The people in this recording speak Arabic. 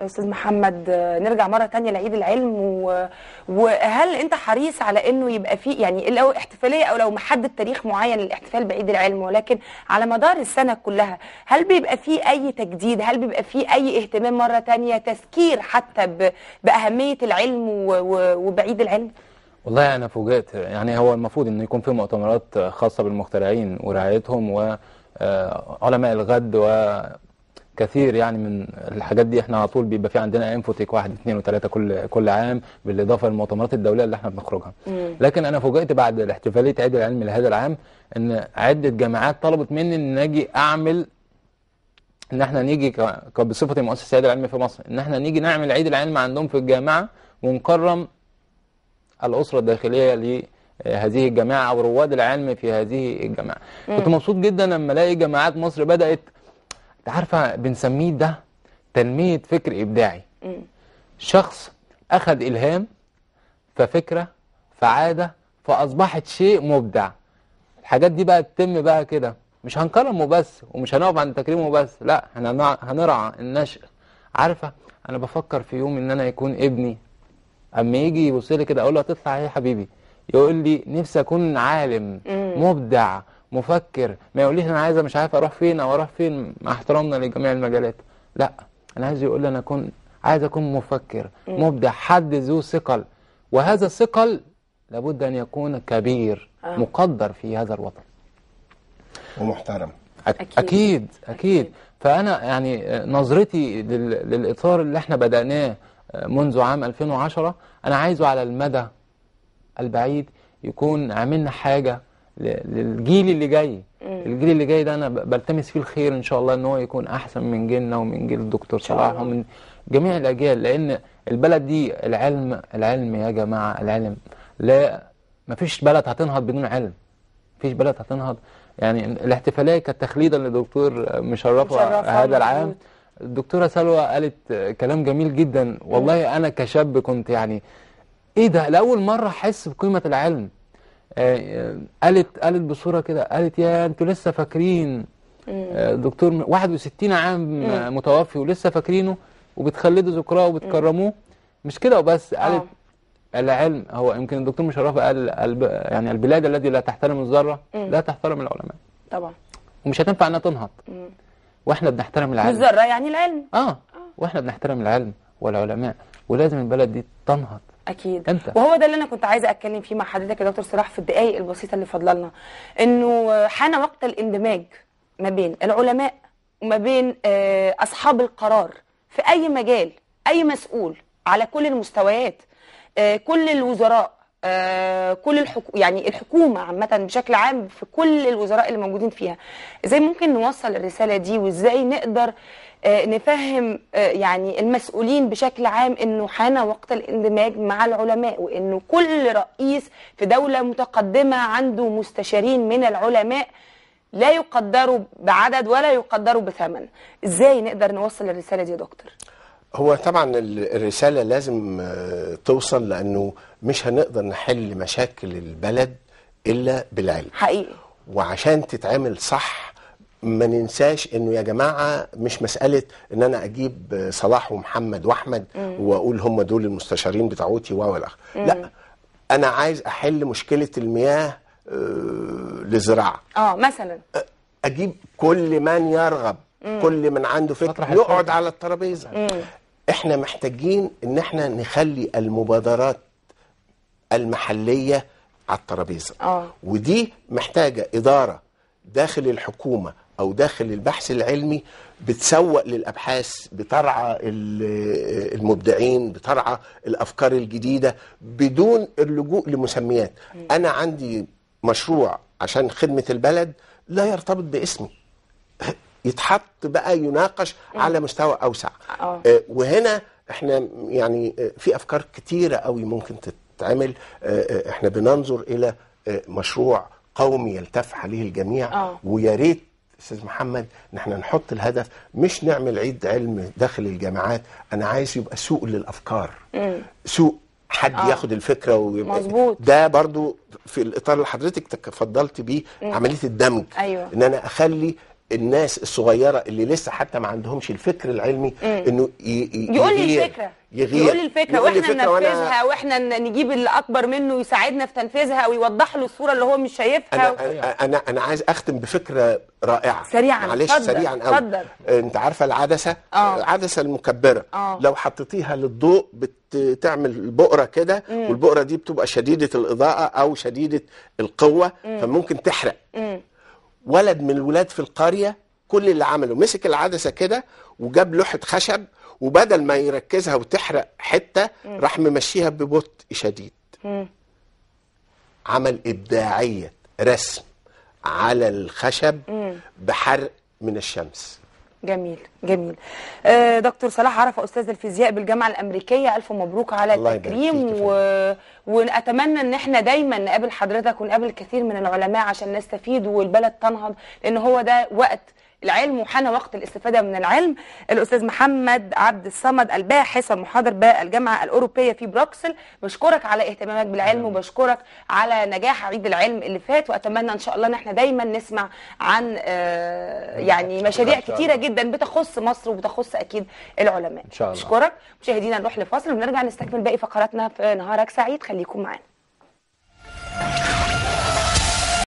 استاذ محمد آه، نرجع مره تانية لعيد العلم و... وهل انت حريص على انه يبقى في يعني لو احتفاليه او لو محدد تاريخ معين للاحتفال بعيد العلم ولكن على مدار السنه كلها هل بيبقى في اي تجديد هل بيبقى في اي اهتمام مره تانية تذكير حتى ب... باهميه العلم و... و... وبعيد العلم والله انا فوجئت يعني هو المفروض انه يكون في مؤتمرات خاصه بالمخترعين ورعايتهم و آه، علماء الغد و كثير يعني من الحاجات دي احنا على طول بيبقى في عندنا انفوتيك واحد اثنين وثلاثه كل كل عام بالاضافه للمؤتمرات الدوليه اللي احنا بنخرجها مم. لكن انا فوجئت بعد احتفاليه عيد العلم لهذا العام ان عده جامعات طلبت مني ان اجي اعمل ان احنا نيجي بصفتي مؤسس عيد العلم في مصر ان احنا نيجي نعمل عيد العلم عندهم في الجامعه ونكرم الاسره الداخليه ل آه، هذه الجامعه او رواد العلم في هذه الجامعه كنت مبسوط جدا لما الاقي جامعات مصر بدات انت عارفة بنسميه ده تنمية فكر إبداعي شخص أخذ إلهام ففكرة فعادة فأصبحت شيء مبدع الحاجات دي بقى تتم بقى كده مش هنكرمه بس ومش هنقف عند تكريمه بس لا احنا هنرعى النشأ عارفة أنا بفكر في يوم إن أنا يكون ابني أما يجي يبص لي كده أقول له هتطلع إيه يا حبيبي يقول لي نفسي أكون عالم مبدع مفكر ما يقوليش انا عايز مش عارف اروح فين او اروح فين مع احترامنا لجميع المجالات لا انا عايز يقول انا اكون عايز اكون مفكر مبدع حد ذو ثقل وهذا الثقل لابد ان يكون كبير آه. مقدر في هذا الوطن ومحترم أكيد. أكيد أكيد فأنا يعني نظرتي للإطار اللي احنا بدأناه آه، منذ عام 2010 أنا عايزه على المدى البعيد يكون عملنا حاجة للجيل اللي جاي الجيل اللي جاي ده انا بلتمس فيه الخير ان شاء الله ان هو يكون احسن من جيلنا ومن جيل الدكتور صلاح ومن جميع الاجيال لان البلد دي العلم العلم يا جماعه العلم لا مفيش بلد هتنهض بدون علم مفيش بلد هتنهض يعني الاحتفاليه كانت تخليدا مشرفة, مشرفه هذا العام الدكتوره سلوى قالت كلام جميل جدا والله انا كشاب كنت يعني ايه ده لاول مره احس بقيمه العلم آه، آه، قالت قالت بصوره كده قالت يا انتوا لسه فاكرين آه، دكتور 61 عام متوفي ولسه فاكرينه وبتخلدوا ذكراه وبتكرموه مش كده وبس قالت العلم هو يمكن الدكتور مشرف قال يعني البلاد الذي لا تحترم الذره لا تحترم العلماء طبعا ومش هتنفع انها تنهض واحنا بنحترم العلم الذره يعني العلم اه واحنا بنحترم العلم والعلماء ولازم البلد دي تنهض اكيد أنت. وهو ده اللي انا كنت عايزه اتكلم فيه مع حضرتك يا دكتور صلاح في الدقائق البسيطه اللي فاضله لنا انه حان وقت الاندماج ما بين العلماء وما بين آه، اصحاب القرار في اي مجال اي مسؤول على كل المستويات آه، كل الوزراء آه، كل الحكو يعني الحكومه عامه بشكل عام في كل الوزراء اللي موجودين فيها ازاي ممكن نوصل الرساله دي وازاي نقدر آه، نفهم آه، يعني المسؤولين بشكل عام انه حان وقت الاندماج مع العلماء وانه كل رئيس في دوله متقدمه عنده مستشارين من العلماء لا يقدروا بعدد ولا يقدروا بثمن ازاي نقدر نوصل الرساله دي يا دكتور هو طبعا الرساله لازم توصل لانه مش هنقدر نحل مشاكل البلد الا بالعلم حقيقي وعشان تتعمل صح ما ننساش انه يا جماعه مش مساله ان انا اجيب صلاح ومحمد واحمد مم. واقول هم دول المستشارين بتاعوتي و لا انا عايز احل مشكله المياه آه، للزراعه اه مثلا اجيب كل من يرغب مم. كل من عنده فكره يقعد على الترابيزه احنا محتاجين ان احنا نخلي المبادرات المحليه على الترابيزه آه. ودي محتاجه اداره داخل الحكومه او داخل البحث العلمي بتسوق للابحاث بترعى المبدعين بترعى الافكار الجديده بدون اللجوء لمسميات انا عندي مشروع عشان خدمه البلد لا يرتبط باسمي يتحط بقى يناقش على مستوى اوسع آه. آه، وهنا احنا يعني في افكار كتيره قوي ممكن تت بتتعمل آه، آه، احنا بننظر الى آه، مشروع قومي يلتف عليه الجميع ويا ريت استاذ محمد ان احنا نحط الهدف مش نعمل عيد علم داخل الجامعات انا عايز يبقى سوق للافكار سوق حد آه. ياخد الفكره ويبقى مظبوط. ده برضو في الاطار اللي حضرتك تفضلت بيه عمليه الدمج أيوة. ان انا اخلي الناس الصغيره اللي لسه حتى ما عندهمش الفكر العلمي انه يقول لي الفكره يغير يقول الفكره واحنا ننفذها واحنا نجيب اللي اكبر منه يساعدنا في تنفيذها ويوضح له الصوره اللي هو مش شايفها انا و... انا انا عايز اختم بفكره رائعه سريعا معلش سريعا قوي فضل. انت عارفه العدسه آه. العدسه المكبره آه. لو حطيتيها للضوء بتعمل بؤره كده والبؤره دي بتبقى شديده الاضاءه او شديده القوه مم. فممكن تحرق مم. ولد من الولاد في القرية كل اللي عمله مسك العدسة كده وجاب لوحة خشب وبدل ما يركزها وتحرق حتة راح ممشيها ببطء شديد عمل إبداعية رسم على الخشب بحرق من الشمس جميل جميل آه، دكتور صلاح عرفه استاذ الفيزياء بالجامعه الامريكيه الف مبروك على التكريم و... ونتمنى ان احنا دايما نقابل حضرتك ونقابل كثير من العلماء عشان نستفيد والبلد تنهض لان هو ده وقت العلم وحان وقت الاستفادة من العلم الأستاذ محمد عبد الصمد الباحث والمحاضر بالجامعة الأوروبية في بروكسل بشكرك على اهتمامك بالعلم وبشكرك على نجاح عيد العلم اللي فات وأتمنى إن شاء الله إن احنا دايما نسمع عن آه، يعني مشاريع كتيرة جدا بتخص مصر وبتخص أكيد العلماء إن شاء الله بشكرك مشاهدينا نروح لفاصل ونرجع نستكمل باقي فقراتنا في نهارك سعيد خليكم معانا